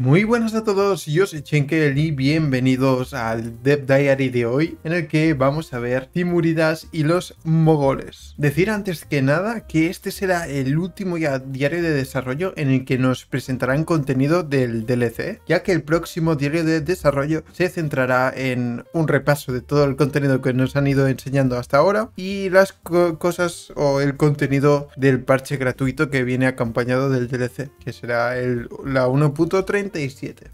Muy buenas a todos, yo soy Chenkel y bienvenidos al Dev Diary de hoy, en el que vamos a ver Timuridas y los mogoles. Decir antes que nada que este será el último diario de desarrollo en el que nos presentarán contenido del DLC, ya que el próximo diario de desarrollo se centrará en un repaso de todo el contenido que nos han ido enseñando hasta ahora y las cosas o el contenido del parche gratuito que viene acompañado del DLC, que será la 1.30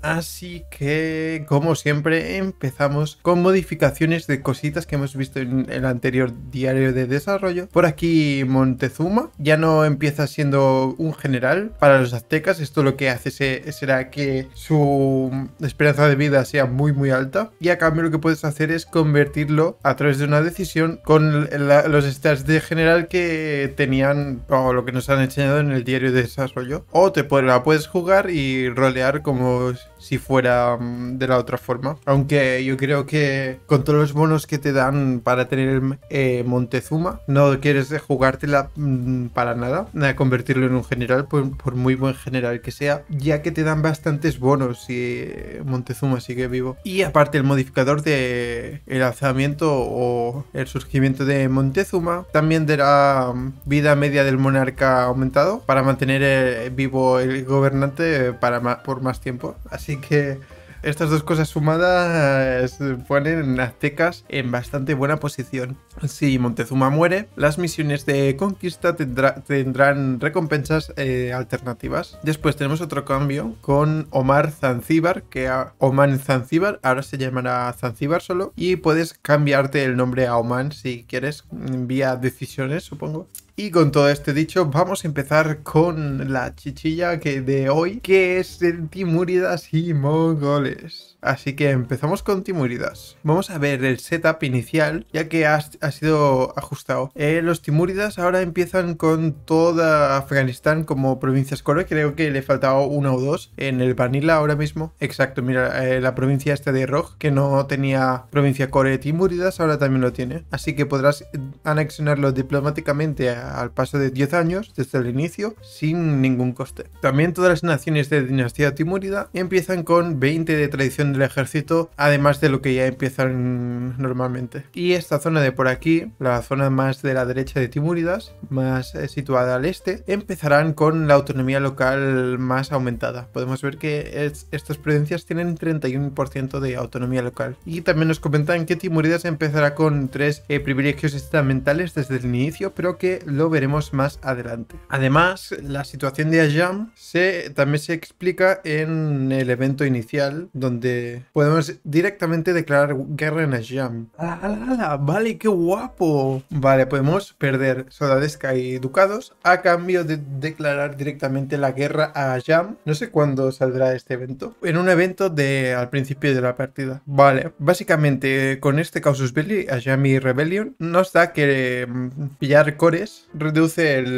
Así que, como siempre, empezamos con modificaciones de cositas que hemos visto en el anterior diario de desarrollo. Por aquí Montezuma ya no empieza siendo un general para los aztecas. Esto lo que hace será que su esperanza de vida sea muy muy alta. Y a cambio lo que puedes hacer es convertirlo a través de una decisión con los stats de general que tenían o lo que nos han enseñado en el diario de desarrollo. O te la puedes jugar y rolear como si fuera mm, de la otra forma. Aunque yo creo que con todos los bonos que te dan para tener eh, Montezuma, no quieres jugártela mm, para nada, de convertirlo en un general, por, muy buen general que sea, ya que te dan bastantes bonos si Montezuma sigue vivo. Y aparte el modificador de el alzamiento o el surgimiento de Montezuma también dará mm, vida media del monarca aumentado para mantener eh, vivo el gobernante para por más tiempo. Así que estas dos cosas sumadas eh, ponen aztecas en bastante buena posición. Si Montezuma muere, las misiones de conquista tendrán recompensas eh, alternativas. Después tenemos otro cambio con Omar Zanzíbar, que Oman Zanzíbar, ahora se llamará Zanzíbar solo, y puedes cambiarte el nombre a Oman si quieres, mm, vía decisiones, supongo. Y con todo este dicho, vamos a empezar con la chichilla que de hoy, que es el Timuridas y mongoles. Así que empezamos con Timuridas. Vamos a ver el setup inicial, ya que ha, sido ajustado. Eh, los Timuridas ahora empiezan con toda Afganistán como provincias core. Creo que le faltaba una o dos en el Vanilla ahora mismo. Exacto, mira, eh, la provincia esta de Roj, que no tenía provincia core Timuridas, ahora también lo tiene. Así que podrás anexionarlo diplomáticamente al paso de 10 años desde el inicio sin ningún coste. También todas las naciones de dinastía Timurida empiezan con 20 de tradición el ejército, además de lo que ya empiezan normalmente. Y esta zona de por aquí, la zona más de la derecha de timuridas más eh, situada al este, empezarán con la autonomía local más aumentada. Podemos ver que estas provincias tienen 31% de autonomía local. Y también nos comentan que timuridas empezará con tres eh, privilegios estamentales desde el inicio, pero que lo veremos más adelante. Además, la situación de Ajam se, también se explica en el evento inicial, donde podemos directamente declarar guerra en Yam. ¡Ah, vale qué guapo! Vale, podemos perder Sodadesca y Ducados a cambio de declarar directamente la guerra a Yam. No sé cuándo saldrá este evento. En un evento de al principio de la partida. Vale, básicamente con este Causus Belli, Yam y Rebellion, nos da que mm, pillar cores reduce el,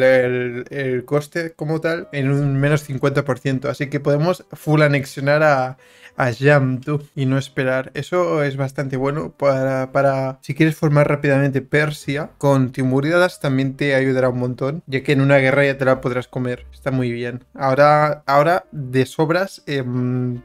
coste como tal en un menos 50%. Así que podemos full anexionar a, a y no esperar. Eso es bastante bueno para, si quieres formar rápidamente Persia, con Timuridas también te ayudará un montón, ya que en una guerra ya te la podrás comer. Está muy bien. Ahora, ahora de sobras, em,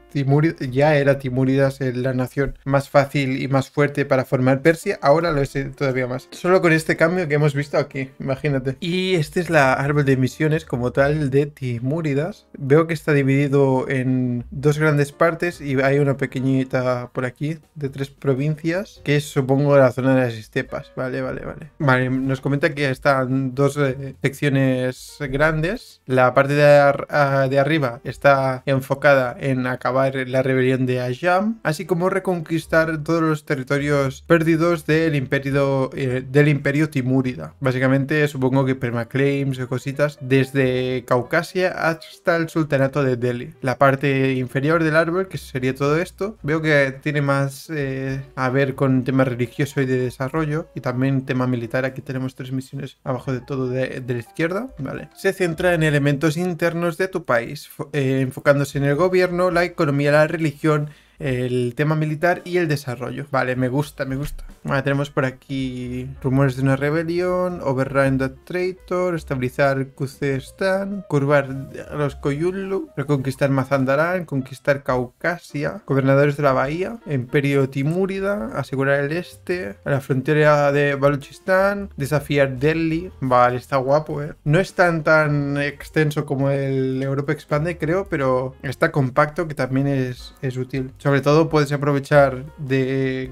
ya era Timuridas la nación más fácil y más fuerte para formar Persia, ahora lo es todavía más. Solo con este cambio que hemos visto aquí, imagínate. Y este es la árbol de misiones como tal de Timuridas. Veo que está dividido en dos grandes partes y hay una pequeñita por aquí de tres provincias, que supongo la zona de las estepas. Vale, vale, vale. nos comenta que están dos eh, secciones grandes. La parte de, ah, de arriba está enfocada en acabar la rebelión de Ayam así como reconquistar todos los territorios perdidos del imperio, eh, del imperio Timúrida. Básicamente supongo que permaclaims o cositas desde Caucasia hasta el sultanato de Delhi. La parte inferior del árbol, que sería todo esto. Veo que tiene más eh, a ver con tema religioso y de desarrollo y también tema militar. Aquí tenemos tres misiones abajo de todo de, la izquierda. Vale. Se centra en elementos internos de tu país, eh, enfocándose en el gobierno, la economía, la religión el tema militar y el desarrollo. Vale, me gusta, me gusta. tenemos por aquí rumores de una rebelión, overrun the traitor, estabilizar Kuzestan, curvar los Koyulu, reconquistar Mazandarán, conquistar Caucasia, gobernadores de la bahía, imperio Timúrida, asegurar el este, a la frontera de Baluchistán, desafiar Delhi. Vale, está guapo, ¿eh? No es tan, tan extenso como el Europa Expande, creo, pero está compacto que también es, es útil sobre todo puedes aprovechar de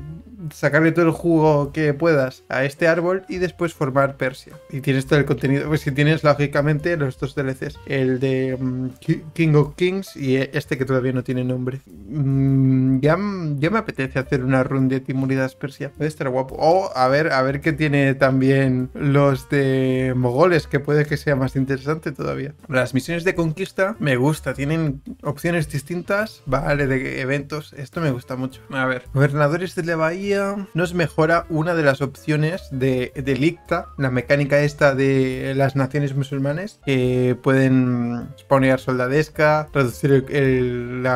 sacarle todo el jugo que puedas a este árbol y después formar Persia. Y tienes todo el contenido, pues si tienes lógicamente los dos DLCs, el de mm, King of Kings y e, este que todavía no tiene nombre. Mm, ya, me apetece hacer una run de Timuridas Persia, puede estar guapo. O a ver, a ver qué tiene también los de mogoles, que puede que sea más interesante todavía. Las misiones de conquista me gusta, tienen opciones distintas, vale, de eventos esto me gusta mucho. A ver. Gobernadores de la Bahía nos mejora una de las opciones de, de la mecánica esta de las naciones musulmanes, que pueden spawnear soldadesca, reducir el,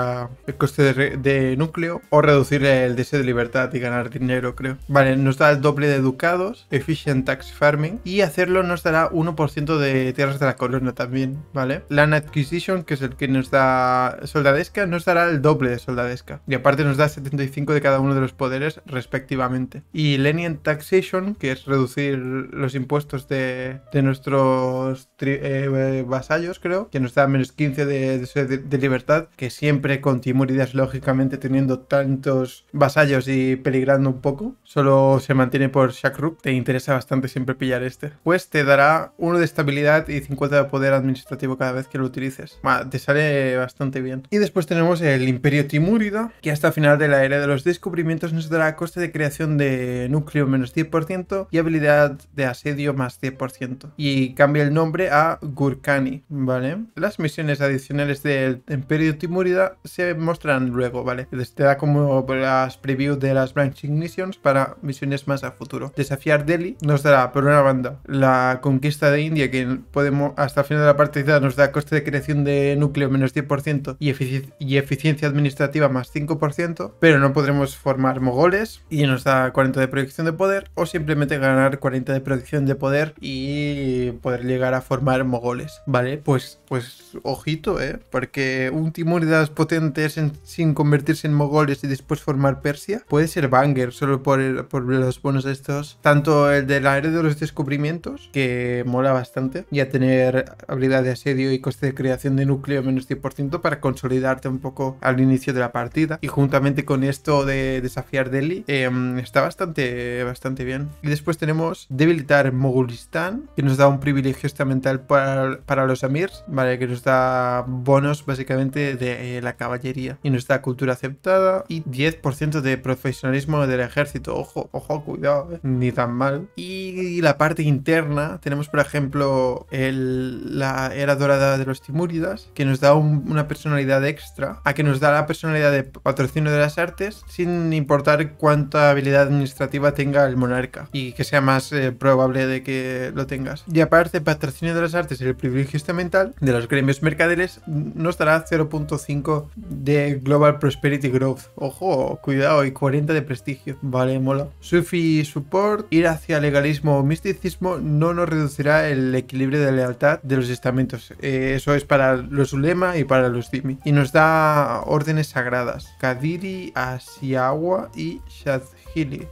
coste de, núcleo o reducir el deseo de libertad y ganar dinero, creo. Vale, nos da el doble de educados Efficient Tax Farming, y hacerlo nos dará 1% de tierras de la corona también, ¿vale? Land Acquisition, que es el que nos da soldadesca, nos dará el doble de soldadesca. Y aparte nos da 75 de cada uno de los poderes respectivamente. Y lenient taxation, que es reducir los impuestos de, nuestros eh, vasallos, creo, que nos da menos 15 de, libertad, que siempre con Timuridas, lógicamente, teniendo tantos vasallos y peligrando un poco, solo se mantiene por Shakruk. Te interesa bastante siempre pillar este. Pues te dará uno de estabilidad y 50 de poder administrativo cada vez que lo utilices. te sale bastante bien. Y después tenemos el Imperio Timurida que hasta final de la era de los descubrimientos nos dará coste de creación de núcleo menos 10% y habilidad de asedio más 10%. Y cambia el nombre a Gurkani, ¿vale? Las misiones adicionales del Imperio Timurida se mostrarán luego, ¿vale? Te da como las previews de las branching missions para misiones más a futuro. Desafiar Delhi nos dará, por una banda, la conquista de India, que podemos hasta el final de la partida nos da coste de creación de núcleo menos 10% y, y eficiencia administrativa más 10% pero no podremos formar mogoles y nos da 40 de proyección de poder o simplemente ganar 40 de proyección de poder y poder llegar a formar mogoles, ¿vale? Pues, pues ojito, ¿eh? Porque un Timuridas potente sin convertirse en mogoles y después formar Persia puede ser banger solo por, los bonos de estos, tanto el del aire de los descubrimientos, que mola bastante, y a tener habilidad de asedio y coste de creación de núcleo menos 10% para consolidarte un poco al inicio de la partida y juntamente con esto de desafiar Delhi, em, está bastante, bastante bien. Y después tenemos debilitar Mogulistán, que nos da un privilegio estamental para, los amirs, ¿vale? Que nos da bonos básicamente de eh, la caballería. Y nos da cultura aceptada y 10% de profesionalismo del ejército. Ojo, ojo, cuidado, eh. ni tan mal. Y la parte interna, tenemos por ejemplo la era dorada de los Timúridas, que nos da una personalidad extra, a que nos da la personalidad de patrocinio de las artes sin importar cuánta habilidad administrativa tenga el monarca y que sea más eh, probable de que lo tengas. Y aparte, patrocinio de las artes y el privilegio estamental de los gremios mercaderes nos dará 0.5 de Global Prosperity Growth. Ojo, cuidado, y 40 de prestigio. Vale, mola. Sufi Support, ir hacia legalismo o misticismo no nos reducirá el equilibrio de lealtad de los estamentos. Eh, eso es para los Ulema y para los Dimi. Y nos da órdenes sagradas Kadiri Asiagua y Shaz.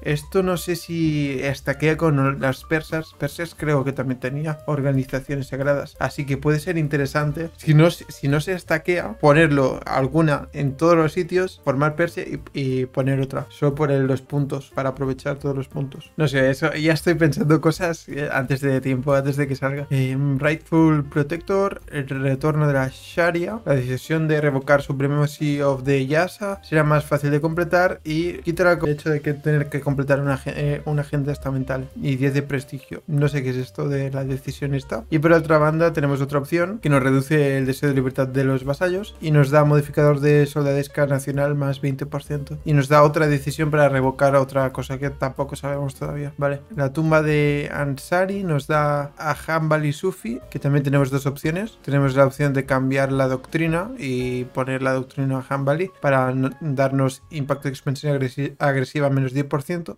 Esto no sé si hasta con las persas. Persas creo que también tenía organizaciones sagradas. Así que puede ser interesante. Si no, si no se estaquea, ponerlo alguna en todos los sitios, formar Persia y, poner otra. Solo poner los puntos, para aprovechar todos los puntos. No sé, eso ya estoy pensando cosas eh, antes de tiempo, antes de que salga. Em, Rightful Protector, el retorno de la Sharia, la decisión de revocar Supremacy of the Yasa será más fácil de completar y quitar el hecho de que que completar eh, una, agenda estamental y 10 de prestigio. No sé qué es esto de la decisión esta. Y por otra banda tenemos otra opción que nos reduce el deseo de libertad de los vasallos y nos da modificador de soldadesca nacional más 20% y nos da otra decisión para revocar otra cosa que tampoco sabemos todavía. Vale, la tumba de Ansari nos da a Hanbali Sufi, que también tenemos dos opciones. Tenemos la opción de cambiar la doctrina y poner la doctrina a Hanbali para darnos impacto de expansión agresiva menos 10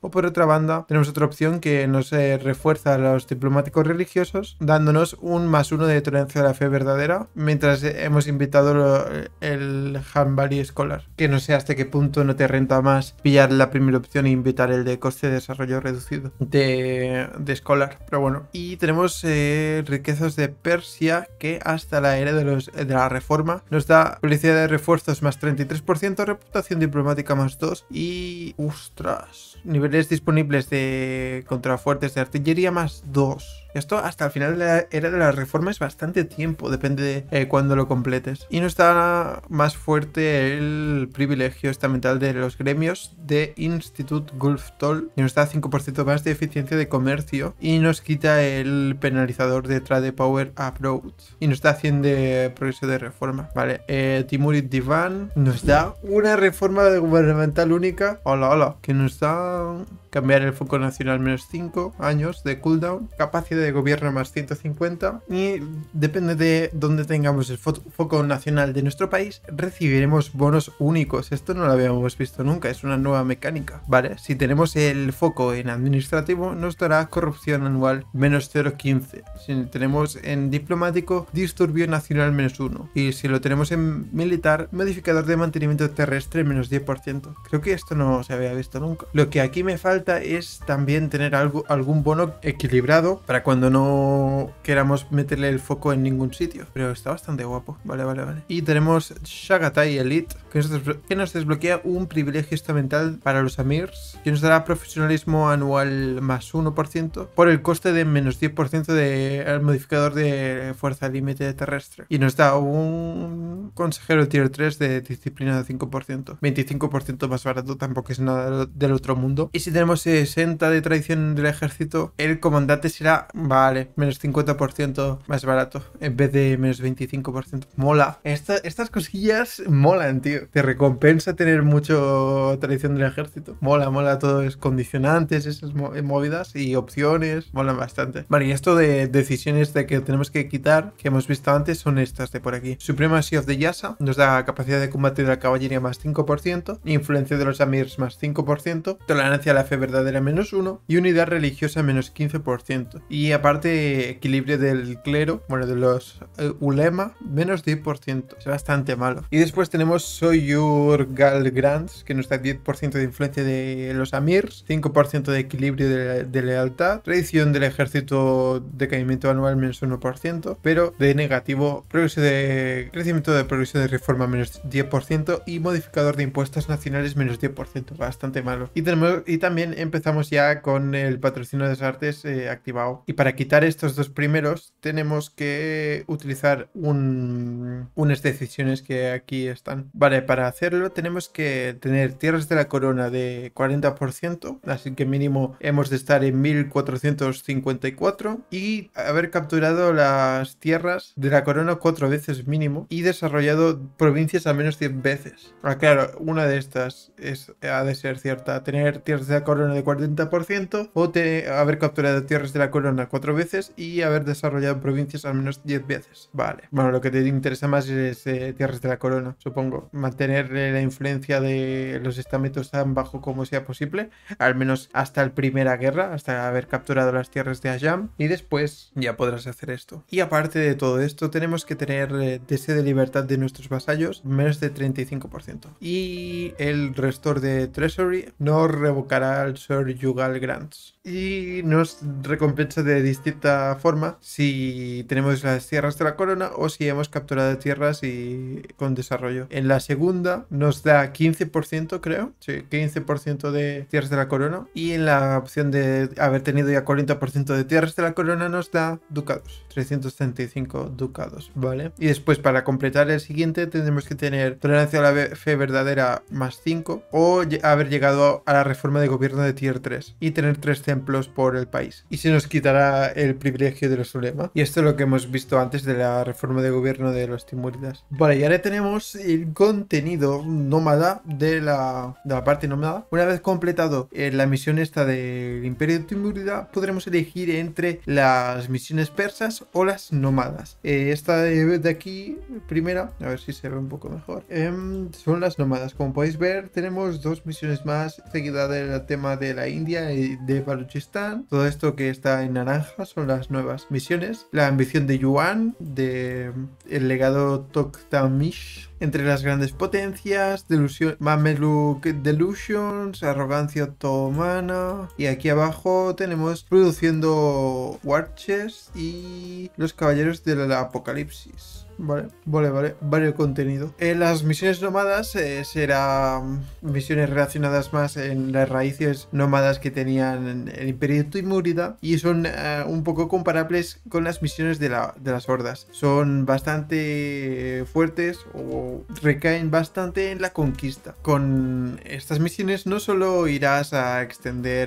o por otra banda tenemos otra opción que nos eh, refuerza a los diplomáticos religiosos, dándonos un más uno de tolerancia de la fe verdadera, mientras hemos invitado el Hanbari Scholar. Que no sé hasta qué punto no te renta más pillar la primera opción e invitar el de coste de desarrollo reducido de, de Scholar. Pero bueno, y tenemos eh, riquezas de Persia que hasta la era de, los, de la reforma nos da publicidad de refuerzos más 33%, reputación diplomática más 2 y... ¡Ostras! niveles disponibles de contrafuertes de artillería más 2. Esto hasta el final de la era de la reforma es bastante tiempo, depende de eh, cuando lo completes. Y nos da más fuerte el privilegio estamental de los gremios de Institut Gulftol, Y nos da 5% más de eficiencia de comercio y nos quita el penalizador de Trade Power approach y nos da 100 de progreso de reforma. Vale, eh, Divan nos da una reforma gubernamental única. Hola, hola, que nos da cambiar el foco nacional menos 5 años de cooldown, capacidad de gobierno más 150 y depende de dónde tengamos el foco nacional de nuestro país, recibiremos bonos únicos. Esto no lo habíamos visto nunca, es una nueva mecánica, ¿vale? Si tenemos el foco en administrativo, nos dará corrupción anual menos 0,15. Si tenemos en diplomático, disturbio nacional menos 1. Y si lo tenemos en militar, modificador de mantenimiento terrestre menos 10%. Creo que esto no se había visto nunca. Lo que aquí me falta es también tener algo, algún bono equilibrado para cuando no queramos meterle el foco en ningún sitio. Pero está bastante guapo. Vale, vale, vale. Y tenemos Shagatai Elite, que nos, desbloquea un privilegio estamental para los Amirs, que nos dará profesionalismo anual más 1% por el coste de menos 10% del modificador de fuerza límite terrestre. Y nos da un consejero tier 3 de disciplina de 5%. 25% más barato, tampoco es nada del otro mundo. Y si tenemos 60 de tradición del ejército, el comandante será Vale, menos 50% más barato en vez de menos 25%. Mola. estas cosillas molan, tío. Te recompensa tener mucho tradición del ejército. Mola, mola todo. Es condicionantes, esas movidas y opciones. Molan bastante. Vale, y esto de decisiones de que tenemos que quitar, que hemos visto antes, son estas de por aquí. Supremacy of the Yasa nos da capacidad de combate de la caballería más 5%, influencia de los amirs más 5%, tolerancia a la fe verdadera menos 1 y unidad religiosa menos 15%. Y y aparte, equilibrio del clero, bueno, de los eh, ulema, menos 10%. Es bastante malo. Y después tenemos Soyur Galgrants, que nos da 10% de influencia de los amirs, 5% de equilibrio de, lealtad, tradición del ejército de caimiento anual menos 1%, pero de negativo, progreso de crecimiento de progreso de reforma menos 10% y modificador de impuestos nacionales menos 10%. Bastante malo. Y, tenemos, y también empezamos ya con el patrocinio de las artes eh, activado para quitar estos dos primeros tenemos que utilizar unas decisiones que aquí están. Vale, para hacerlo tenemos que tener tierras de la corona de 40%, así que mínimo hemos de estar en 1454 y haber capturado las tierras de la corona cuatro veces mínimo y desarrollado provincias al menos 10 veces. Ah, claro, una de estas ha de ser cierta, tener tierras de la corona de 40% o haber capturado tierras de la corona cuatro veces y haber desarrollado provincias al menos diez veces. Vale. Bueno, lo que te interesa más es eh, Tierras de la Corona, supongo. Mantener eh, la influencia de los estamentos tan bajo como sea posible, al menos hasta la Primera Guerra, hasta haber capturado las tierras de Ajam, y después ya podrás hacer esto. Y aparte de todo esto, tenemos que tener eh, deseo de libertad de nuestros vasallos menos de 35%. Y el restor de Treasury no revocará al Sir Yugal Grants y nos recompensa de distinta forma si tenemos las tierras de la corona o si hemos capturado tierras y con desarrollo. En la segunda nos da 15%, creo, sí, 15% de tierras de la corona y en la opción de haber tenido ya 40% de tierras de la corona nos da ducados, 335 ducados, ¿vale? Y después para completar el siguiente tendremos que tener tolerancia a la fe verdadera más 5 o haber llegado a la reforma de gobierno de tier 3 y tener 3 temas por el país y se nos quitará el privilegio de los ulema. Y esto es lo que hemos visto antes de la reforma de gobierno de los timuridas. Vale, y ahora tenemos el contenido nómada de la, de la parte nómada. Una vez completado eh, la misión esta del imperio timurida, podremos elegir entre las misiones persas o las nómadas. Eh, esta de, de, aquí, primera, a ver si se ve un poco mejor, em, son las nómadas. Como podéis ver, tenemos dos misiones más seguida del tema de la India y de todo esto que está en naranja son las nuevas misiones. La ambición de Yuan, de el legado Toktamish. Entre las grandes potencias, Delusion, Mameluk Delusions, Arrogancia Otomana. Y aquí abajo tenemos produciendo Warches y los Caballeros del Apocalipsis. Vale, vale, vale, vale el contenido. Eh, las misiones nómadas eh, serán mm, misiones relacionadas más en las raíces nómadas que tenían el Imperio Timúrida y son eh, un poco comparables con las misiones de, las hordas. Son bastante fuertes o recaen bastante en la conquista. Con estas misiones no solo irás a extender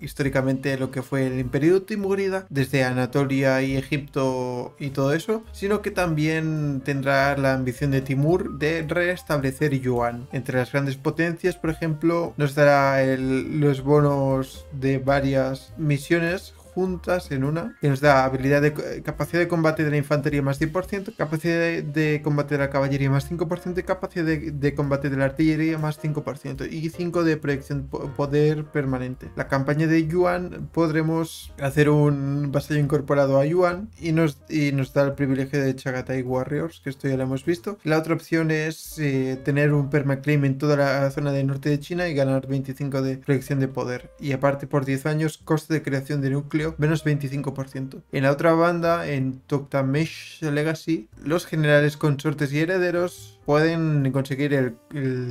históricamente lo que fue el Imperio Timúrida desde Anatolia y Egipto y todo eso, sino que también tendrá la ambición de Timur de restablecer yuan. Entre las grandes potencias, por ejemplo, nos dará los bonos de varias misiones juntas en una que nos da habilidad de eh, capacidad de combate de la infantería más 10%, capacidad de, combate de la caballería más 5% capacidad de, combate de la artillería más 5% y 5 de proyección poder permanente. La campaña de Yuan podremos hacer un vasallo incorporado a Yuan y nos, y nos da el privilegio de Chagatai Warriors, que esto ya lo hemos visto. La otra opción es eh, tener un permaclaim en toda la zona del norte de China y ganar 25 de proyección de poder. Y aparte por 10 años coste de creación de núcleo menos 25%. En la otra banda, en Mesh Legacy, los generales consortes y herederos pueden conseguir el,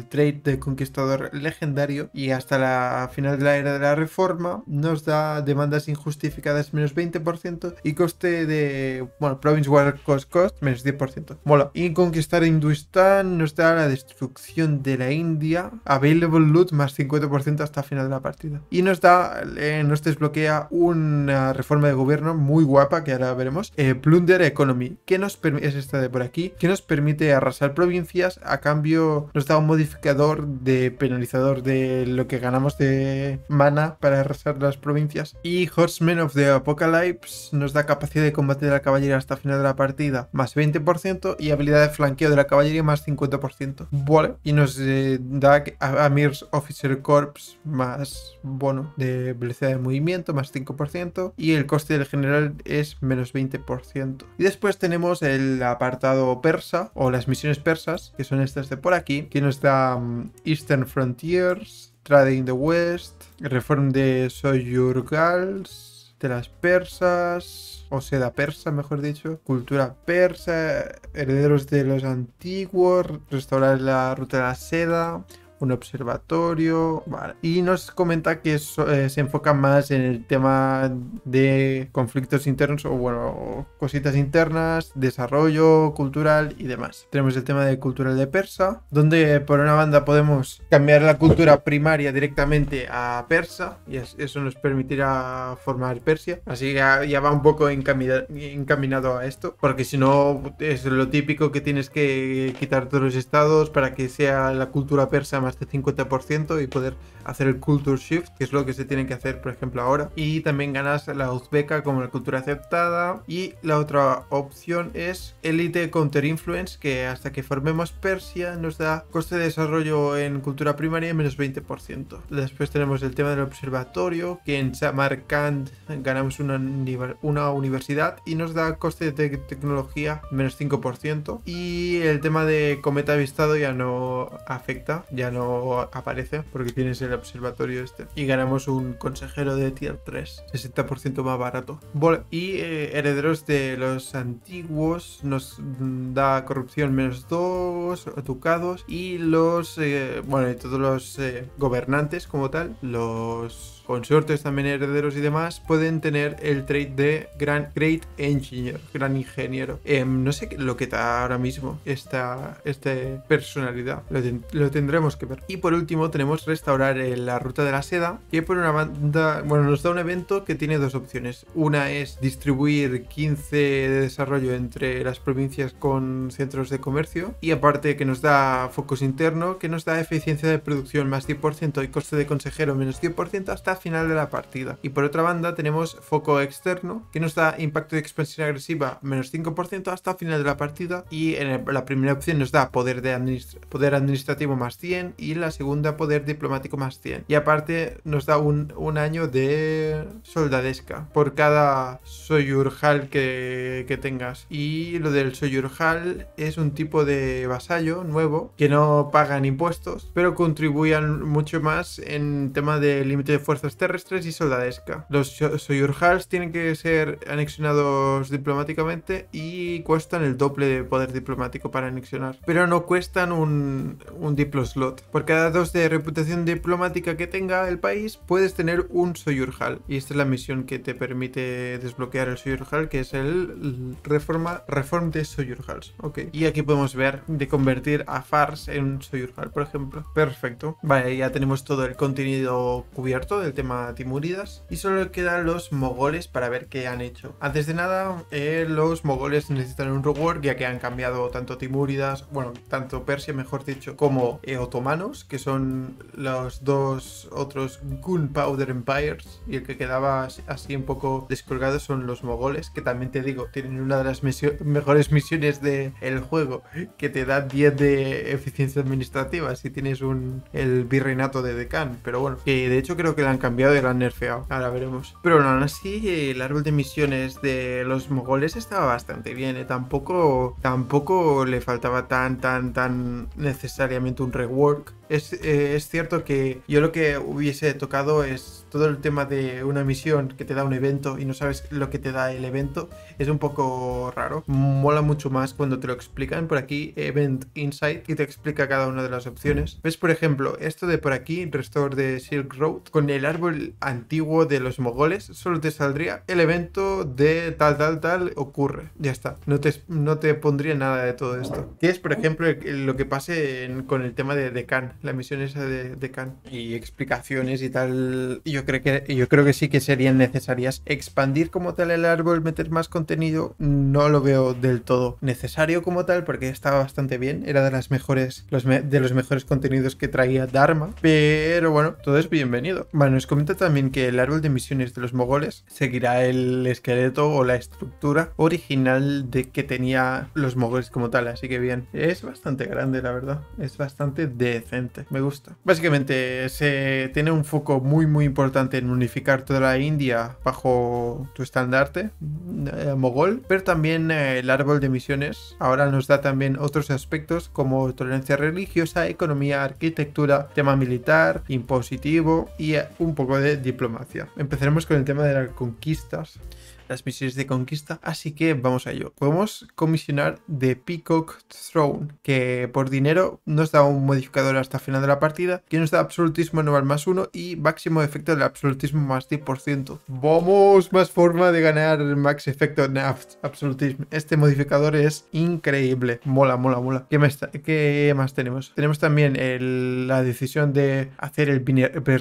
trade de conquistador legendario y hasta la final de la era de la reforma nos da demandas injustificadas menos 20% y coste de, bueno, Province War Cost Cost menos 10%. Mola. Y conquistar Hindustán nos da la destrucción de la India, Available Loot más 50% hasta final de la partida. Y nos da, eh, nos desbloquea una reforma de gobierno muy guapa que ahora veremos, eh, Plunder Economy, que nos es esta de por aquí, que nos permite arrasar provincias a cambio nos da un modificador de penalizador de lo que ganamos de mana para arrasar las provincias. Y Horsemen of the Apocalypse nos da capacidad de combate de la caballería hasta final de la partida, más 20%, y habilidad de flanqueo de la caballería más 50%. Vale, y nos eh, da Amir's Officer Corps más bono de velocidad de movimiento, más 5%, y el coste del general es menos 20%. Y después tenemos el apartado persa o las misiones persas que son estas de por aquí, que nos da mm, Eastern Frontiers, Trading the West, Reform de Soyurgals de las persas, o seda persa, mejor dicho, cultura persa, herederos de los antiguos, restaurar la ruta de la seda, un observatorio. Y nos comenta que eh, se enfoca más en el tema de conflictos internos o, bueno, cositas internas, desarrollo cultural y demás. Tenemos el tema de cultural de persa, donde por una banda podemos cambiar la cultura primaria directamente a persa y eso nos permitirá formar Persia. Así que ya, va un poco encaminado, encaminado a esto, porque si no es lo típico que tienes que quitar todos los estados para que sea la cultura persa más este 50% y poder hacer el culture shift, que es lo que se tiene que hacer, por ejemplo, ahora. Y también ganas la uzbeca como la cultura aceptada. Y la otra opción es Elite Counter Influence, que hasta que formemos Persia nos da coste de desarrollo en cultura primaria menos 20%. Después tenemos el tema del observatorio, que en Samarkand ganamos una, una universidad y nos da coste de tecnología menos 5%. Y el tema de cometa avistado ya no afecta, ya no aparece porque tienes el observatorio este. Y ganamos un consejero de tier 3, 60% más barato. Y eh, herederos de los antiguos nos da corrupción menos 2, ducados. Y los, eh, bueno, y todos los eh, gobernantes como tal, los consortes, también herederos y demás, pueden tener el trade de gran Great Engineer, Gran Ingeniero. Em, no sé lo que está ahora mismo esta, este personalidad. Lo, tendremos que ver. Y por último tenemos restaurar eh, la ruta de la seda, que por una banda, bueno, nos da un evento que tiene dos opciones. Una es distribuir 15 de desarrollo entre las provincias con centros de comercio y aparte que nos da focos interno, que nos da eficiencia de producción más 10% y coste de consejero menos 10% hasta final de la partida. Y por otra banda tenemos foco externo, que nos da impacto de expansión agresiva menos 5% hasta final de la partida. Y en la primera opción nos da poder, de poder administrativo más 100 y la segunda poder diplomático más 100. Y aparte nos da un, un año de soldadesca por cada soyurjal que, que tengas. Y lo del soyurjal es un tipo de vasallo nuevo que no pagan impuestos, pero contribuyan mucho más en tema de límite de fuerzas terrestres y soldadesca. Los Soyurhals tienen que ser anexionados diplomáticamente y cuestan el doble de poder diplomático para anexionar. Pero no cuestan un, un diplo slot. Por cada dos de reputación diplomática que tenga el país, puedes tener un Soyurhal. Y esta es la misión que te permite desbloquear el Soyurhal, que es el Reforma, Reform de Soyurhals. Ok. Y aquí podemos ver de convertir a Fars en un Soyurhal, por ejemplo. Perfecto. Vale, ya tenemos todo el contenido cubierto del tema Timuridas, y solo quedan los mogoles para ver qué han hecho. Antes de nada, eh, los mogoles necesitan un reward, ya que han cambiado tanto Timuridas, bueno, tanto Persia mejor dicho, como eh, otomanos, que son los dos otros Gunpowder Empires y el que quedaba así un poco descolgado son los mogoles, que también te digo, tienen una de las mejores misiones del juego, que te da 10 de eficiencia administrativa si tienes un, el virreinato de Decán, pero bueno, que de hecho creo que la han cambiado y lo han nerfeado. Ahora veremos. Pero aún así, el árbol de misiones de los mogoles estaba bastante bien. ¿eh? Tampoco, tampoco le faltaba tan, tan, tan necesariamente un rework. es eh, cierto que yo lo que hubiese tocado es todo el tema de una misión que te da un evento y no sabes lo que te da el evento es un poco raro. Mola mucho más cuando te lo explican por aquí, Event Insight, y te explica cada una de las opciones. Ves, por ejemplo, esto de por aquí, Restore de Silk Road, con el árbol antiguo de los mogoles, solo te saldría el evento de tal, tal, tal ocurre. Ya está. No te, no te pondría nada de todo esto. Tienes, por ejemplo, lo que pase con el tema de, Deccan, la misión esa de, Deccan y explicaciones y tal creo que yo creo que sí que serían necesarias. Expandir como tal el árbol, meter más contenido, no lo veo del todo necesario como tal, porque estaba bastante bien. Era de las mejores, los de los mejores contenidos que traía Dharma. Pero bueno, todo es bienvenido. Bueno, nos comenta también que el árbol de misiones de los mogoles seguirá el esqueleto o la estructura original de que tenía los mogoles como tal. Así que bien. Es bastante grande, la verdad. Es bastante decente. Me gusta. Básicamente se tiene un foco muy muy importante en unificar toda la India bajo tu estandarte eh, mogol, pero también eh, el árbol de misiones ahora nos da también otros aspectos como tolerancia religiosa, economía, arquitectura, tema militar, impositivo y eh, un poco de diplomacia. Empezaremos con el tema de las conquistas las misiones de conquista, así que vamos a ello. Podemos comisionar The Peacock Throne, que por dinero nos da un modificador hasta final de la partida, que nos da absolutismo normal más uno y máximo efecto del absolutismo más 10%. ¡Vamos! Más forma de ganar el max efecto Naft absolutismo. Este modificador es increíble. Mola, mola, mola. ¿Qué, más, tenemos? Tenemos también la decisión de hacer el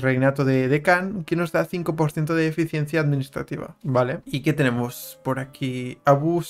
reinato de, Decan, que nos da 5% de eficiencia administrativa. ¿Vale? ¿Y tenemos por aquí? Abu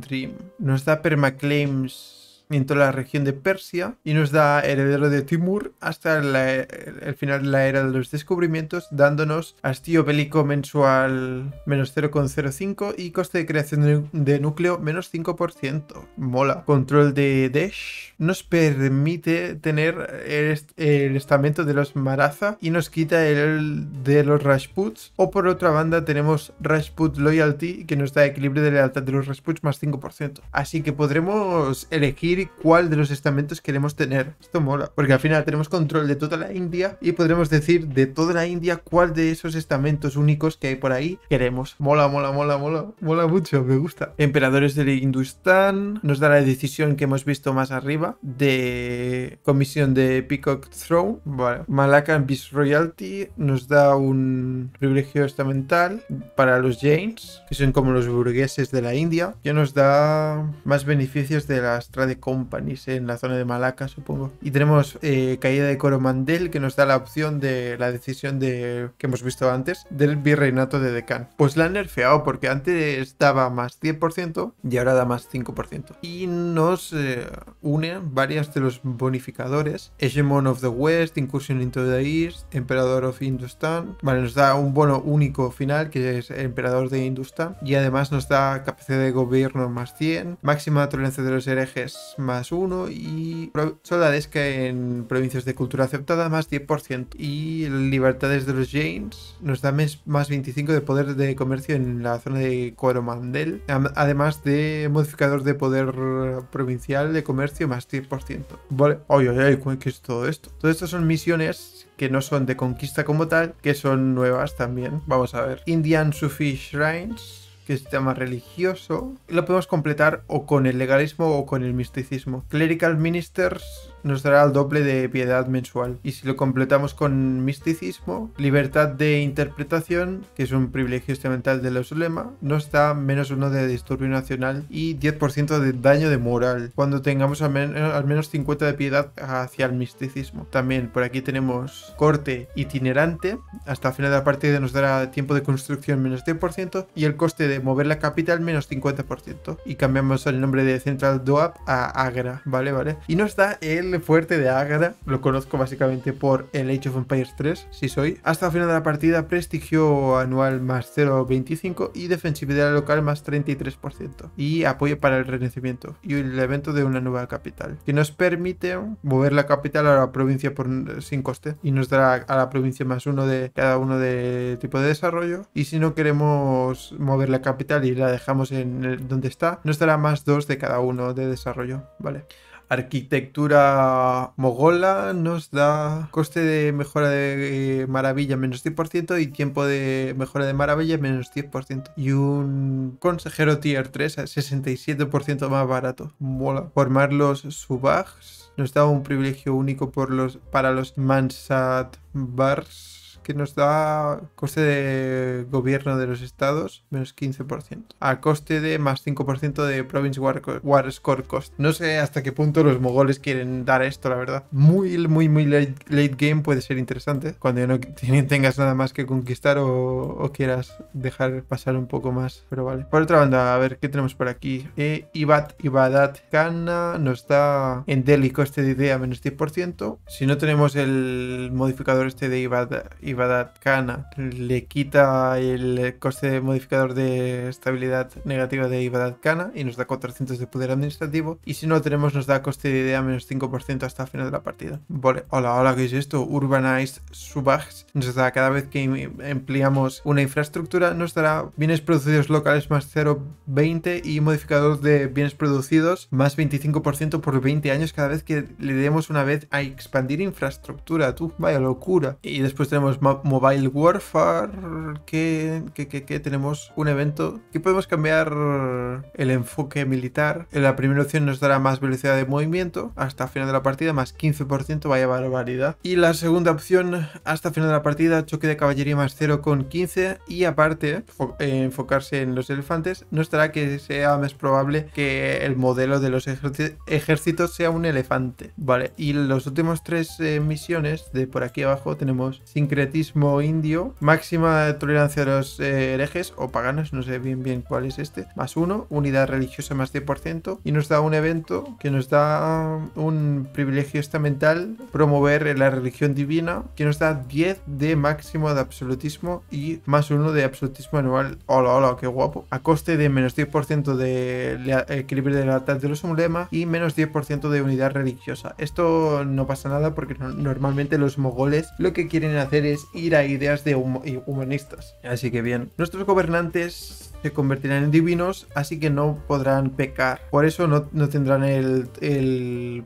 Dream. Nos da permaclaims ...en toda la región de Persia y nos da heredero de Timur hasta el final de la era de los descubrimientos, dándonos hastío bélico mensual menos 0,05 y coste de creación de núcleo menos 5%. Mola. Control de Desh... nos permite tener el, estamento de los Maraza y nos quita el de los Rashputs. O por otra banda tenemos Rashput Loyalty que nos da equilibrio de lealtad de los Rashputs más 5%. Así que podremos elegir cuál de los estamentos queremos tener. Esto mola, porque al final tenemos control de toda la India y podremos decir de toda la India cuál de esos estamentos únicos que hay por ahí queremos. Mola, mola, mola, mola, mola mucho, me gusta. Emperadores del Hindustán nos da la decisión que hemos visto más arriba de comisión de Peacock Throne. Vale. Malacca Royalty nos da un privilegio estamental para los Jains, que son como los burgueses de la India, que nos da más beneficios de las tradiciones companies en la zona de Malaca, supongo. Y tenemos eh, caída de Coromandel, que nos da la opción de la decisión de, que hemos visto antes del virreinato de Deccan. Pues la han nerfeado porque antes daba más 10% y ahora da más 5%. Y nos unen... Eh, une varias de los bonificadores. Hegemon of the West, Incursion into the East, Emperador of Industan. Vale, nos da un bono único final que es Emperador de Industan. Y además nos da capacidad de gobierno más 100, máxima tolerancia de los herejes más, uno 1 y que en provincias de cultura aceptada, más 10%. Y libertades de los Jains nos da más 25 de poder de comercio en la zona de Coromandel, además de modificador de poder provincial de comercio más 10%. Vale, oye, oye, ¿qué es todo esto? todas estas son misiones que no son de conquista como tal, que son nuevas también. Vamos a ver. Indian Sufi Shrines que es llama religioso, lo podemos completar o con el legalismo o con el misticismo. Clerical ministers nos dará el doble de piedad mensual. Y si lo completamos con misticismo, libertad de interpretación, que es un privilegio instrumental de los lema nos da menos uno de disturbio nacional y 10% de daño de moral, cuando tengamos al, menos 50 de piedad hacia el misticismo. También por aquí tenemos corte itinerante, hasta final de la partida nos dará tiempo de construcción menos 10% y el coste de mover la capital menos 50%. Y cambiamos el nombre de Central Doab a Agra, ¿vale? ¿Vale? Y nos da el fuerte de Agra, lo conozco básicamente por el Age of Empires 3, si soy. Hasta el final de la partida, prestigio anual más 0.25 y defensividad local más 33%. Y apoyo para el renacimiento y el evento de una nueva capital, que nos permite mover la capital a la provincia sin coste y nos dará a la provincia más uno de cada uno de tipo de desarrollo. Y si no queremos mover la capital y la dejamos en donde está, nos dará más dos de cada uno de desarrollo, ¿vale? Arquitectura mogola nos da coste de mejora de eh, maravilla menos 10% y tiempo de mejora de maravilla menos 10%. Y un consejero tier 3 a 67% más barato. Mola. Formar los subags nos da un privilegio único por los, para los Mansat Bars que nos da coste de gobierno de los estados, menos 15%, a coste de más 5% de Province War, Score Cost. No sé hasta qué punto los mogoles quieren dar esto, la verdad. Muy, muy, muy late, game puede ser interesante, cuando no tengas nada más que conquistar o, quieras dejar pasar un poco más, pero vale. Por otra banda, a ver qué tenemos por aquí. Eh, Ibad, Ibadat Gana nos da en Delhi coste de idea menos 10%. Si no tenemos el modificador este de Ibad, Ibad privada le quita el coste de modificador de estabilidad negativa de Ibadat Cana y nos da 400 de poder administrativo. Y si no tenemos, nos da coste de idea menos 5% hasta final de la partida. Vale, hola, hola, ¿qué es esto? Urbanized Subags nos da cada vez que empleamos una infraestructura, nos dará bienes producidos locales más 0,20 y modificador de bienes producidos más 25% por 20 años cada vez que le demos una vez a expandir infraestructura. Tú, vaya locura. Y después tenemos Mobile Warfare, que, tenemos un evento que podemos cambiar el enfoque militar. En la primera opción nos dará más velocidad de movimiento hasta final de la partida, más 15%, vaya barbaridad. Y la segunda opción, hasta final de la partida, choque de caballería más 0,15 y aparte, enfocarse en los elefantes, no estará que sea más probable que el modelo de los ejércitos sea un elefante. Vale, y los últimos tres eh, misiones de por aquí abajo tenemos Sincret indio, máxima tolerancia a los eh, herejes o paganos, no sé bien bien cuál es este, más uno, unidad religiosa más 10%, y nos da un evento que nos da um, un privilegio estamental, promover la religión divina, que nos da 10 de máximo de absolutismo y más uno de absolutismo anual, hola hola, qué guapo, a coste de menos 10% de eh, equilibrio de la tal de los emblemas y menos 10% de unidad religiosa. Esto no pasa nada porque normalmente los mogoles lo que quieren hacer es ir a ideas de humanistas. Así que bien, nuestros gobernantes se convertirán en divinos, así que no podrán pecar. Por eso no, tendrán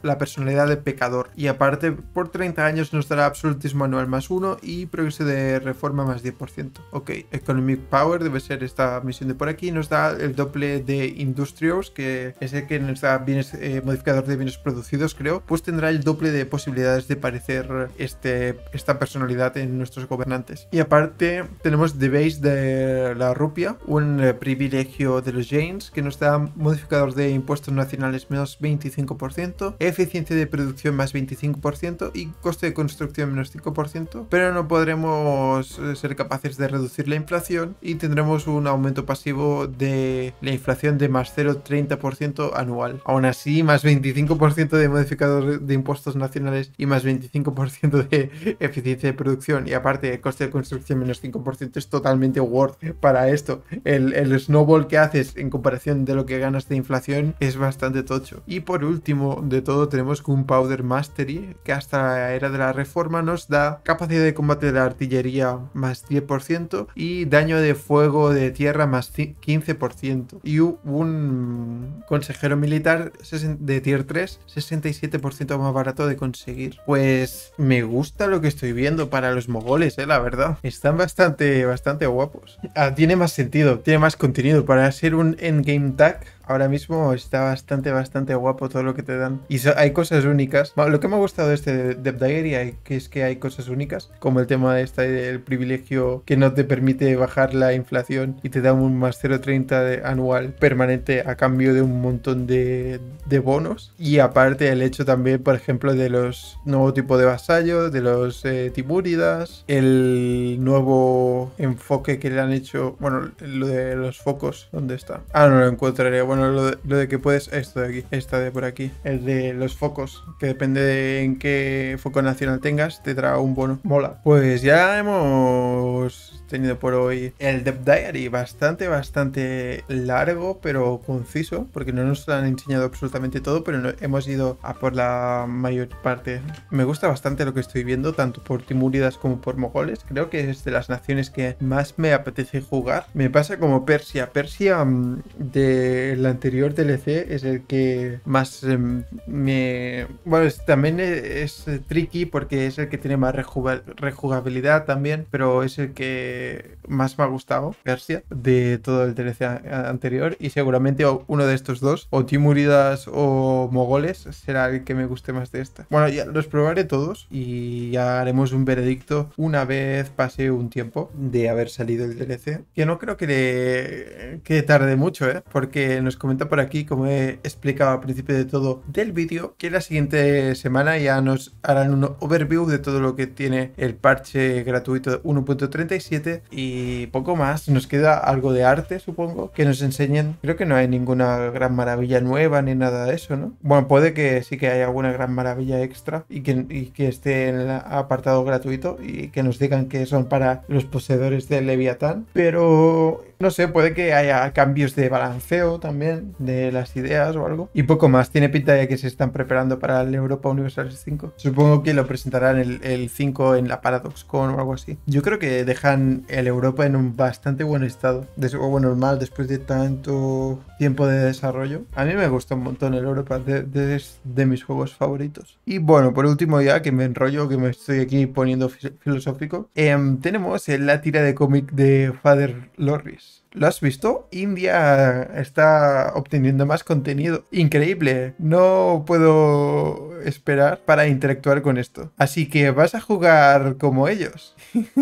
la personalidad de pecador. Y aparte, por 30 años nos dará absolutismo anual más 1 y progreso de reforma más 10%. Ok, Economic Power debe ser esta misión de por aquí. Nos da el doble de Industrios, que es el que nos da bienes, eh, modificador de bienes producidos, creo. Pues tendrá el doble de posibilidades de parecer este, esta personalidad en nuestro gobernantes. Y aparte tenemos The Base de la Rupia, un eh, privilegio de los Jains que nos da modificador de impuestos nacionales menos 25%, eficiencia de producción más 25% y coste de construcción menos 5%, pero no podremos eh, ser capaces de reducir la inflación y tendremos un aumento pasivo de la inflación de más 0,30% anual. Aún así, más 25% de modificador de impuestos nacionales y más 25% de eficiencia de producción aparte el coste de construcción menos 5% es totalmente worth para esto. El, snowball que haces en comparación de lo que ganas de inflación es bastante tocho. Y por último de todo tenemos un powder Mastery, que hasta la era de la reforma nos da capacidad de combate de la artillería más 10% y daño de fuego de tierra más 15%. Y un consejero militar de tier 3, 67% más barato de conseguir. Pues me gusta lo que estoy viendo para los goles, eh, la verdad. Están bastante, bastante guapos. Ah, tiene más sentido, tiene más contenido para ser un endgame tag Ahora mismo está bastante, bastante guapo todo lo que te dan. Y hay cosas únicas. Lo que me ha gustado de este Dev Diary que es que hay cosas únicas, como el tema de este del privilegio que no te permite bajar la inflación y te da un más 0,30 anual permanente a cambio de un montón de, bonos. Y aparte el hecho también, por ejemplo, de los nuevo tipo de vasallos, de los eh, tiburidas. el nuevo enfoque que le han hecho, bueno, lo de los focos, ¿dónde está? Ah, no lo encontraré. Bueno, lo de, que puedes, esto de aquí, esta de por aquí, el de los focos, que depende en qué foco nacional tengas, te trae un bono. Mola. Pues ya hemos tenido por hoy el Dev Diary, bastante, bastante largo, pero conciso, porque no nos han enseñado absolutamente todo, pero hemos ido a por la mayor parte. Me gusta bastante lo que estoy viendo, tanto por Timuridas como por Mogoles. Creo que es de las naciones que más me apetece jugar. Me pasa como Persia. Persia mm, de la anterior DLC es el que más eh, me... Bueno, también es, tricky porque es el que tiene más rejugabilidad también, pero es el que más me ha gustado, Persia, de todo el DLC anterior y seguramente uno de estos dos, o Timuridas o Mogoles, será el que me guste más de esta. Bueno, ya los probaré todos y ya haremos un veredicto una vez pase un tiempo de haber salido el DLC, que no creo que, que tarde mucho, ¿eh? porque nos comenta por aquí, como he explicado al principio de todo del vídeo, que la siguiente semana ya nos harán un overview de todo lo que tiene el parche gratuito 1.37 y poco más. Nos queda algo de arte, supongo, que nos enseñen. Creo que no hay ninguna gran maravilla nueva ni nada de eso, ¿no? Bueno, puede que sí que haya alguna gran maravilla extra y que, que esté en el apartado gratuito y que nos digan que son para los poseedores de Leviatán, pero no sé, puede que haya cambios de balanceo también de las ideas o algo. Y poco más, tiene pinta de que se están preparando para el Europa Universal 5. Supongo que lo presentarán el, 5 en la Paradox Con o algo así. Yo creo que dejan el Europa en un bastante buen estado. De o bueno, normal, después de tanto tiempo de desarrollo. A mí me gusta un montón el Europa, de, de mis juegos favoritos. Y bueno, por último ya, que me enrollo, que me estoy aquí poniendo filosófico, em, tenemos la tira de cómic de Father Lorris. ¿Lo has visto? India está obteniendo más contenido. Increíble. No puedo esperar para interactuar con esto. Así que vas a jugar como ellos.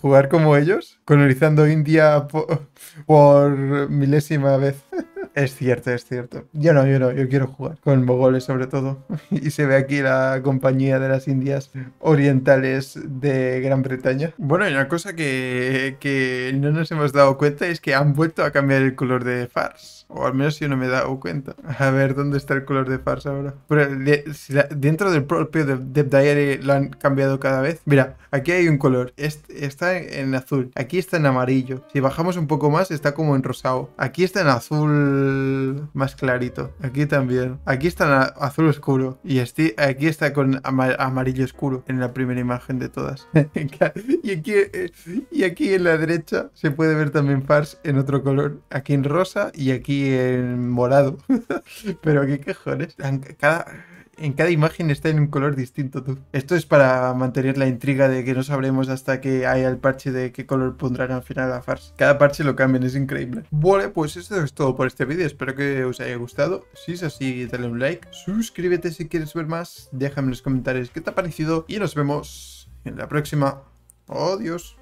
¿Jugar como ellos? Colonizando India por, por milésima vez. Es cierto, es cierto. Yo no, yo no, yo quiero jugar con mogoles sobre todo. Y se ve aquí la compañía de las Indias Orientales de Gran Bretaña. Bueno, y una cosa que, que no nos hemos dado cuenta es que han vuelto a cambiar el color de Fars. O al menos si no me he dado cuenta. A ver, ¿dónde está el color de Fars ahora? Pero dentro del propio Dev Diary lo han cambiado cada vez. Mira, aquí hay un color. está en azul. Aquí está en amarillo. Si bajamos un poco más, está como en rosado. Aquí está en azul más clarito. Aquí también. Aquí está en azul oscuro. Y aquí está con amarillo oscuro en la primera imagen de todas. y, aquí, y aquí en la derecha se puede ver también Fars en otro color. Aquí en rosa y aquí en morado. Pero qué cojones. Cada, en cada imagen está en un color distinto Esto es para mantener la intriga de que no sabremos hasta que haya el parche de qué color pondrán al final la farsa. Cada parche lo cambian, es increíble. Vale, pues eso es todo por este vídeo. Espero que os haya gustado. Si es así, dale un like. Suscríbete si quieres ver más. Déjame en los comentarios qué te ha parecido. Y nos vemos en la próxima. Adiós.